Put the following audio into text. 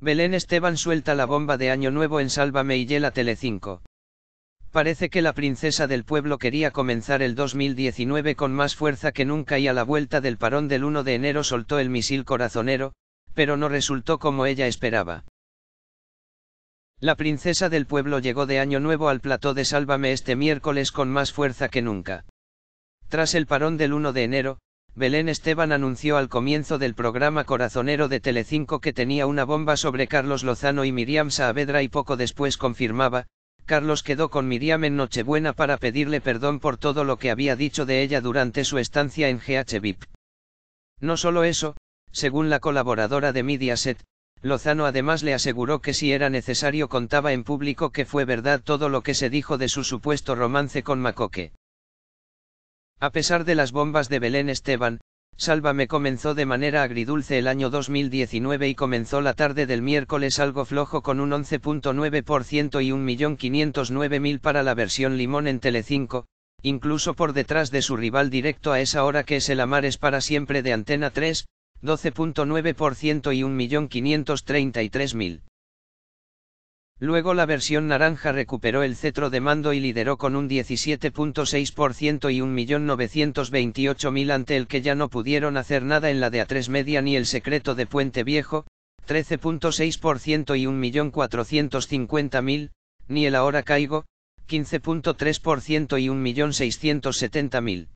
Belén Esteban suelta la bomba de Año Nuevo en Sálvame y Yela 5. Parece que la princesa del pueblo quería comenzar el 2019 con más fuerza que nunca y a la vuelta del parón del 1 de enero soltó el misil corazonero, pero no resultó como ella esperaba. La princesa del pueblo llegó de Año Nuevo al plató de Sálvame este miércoles con más fuerza que nunca. Tras el parón del 1 de enero, Belén Esteban anunció al comienzo del programa Corazonero de Telecinco que tenía una bomba sobre Carlos Lozano y Miriam Saavedra y poco después confirmaba, Carlos quedó con Miriam en Nochebuena para pedirle perdón por todo lo que había dicho de ella durante su estancia en GH VIP. No solo eso, según la colaboradora de Mediaset, Lozano además le aseguró que si era necesario contaba en público que fue verdad todo lo que se dijo de su supuesto romance con Macoque. A pesar de las bombas de Belén Esteban, Sálvame comenzó de manera agridulce el año 2019 y comenzó la tarde del miércoles algo flojo con un 11.9% y 1.509.000 para la versión limón en Telecinco, incluso por detrás de su rival directo a esa hora que es el Amares para siempre de Antena 3, 12.9% y 1.533.000. Luego la versión naranja recuperó el cetro de mando y lideró con un 17.6% y 1.928.000 ante el que ya no pudieron hacer nada en la de A3 media ni el secreto de Puente Viejo, 13.6% y 1.450.000, ni el ahora caigo, 15.3% y 1.670.000.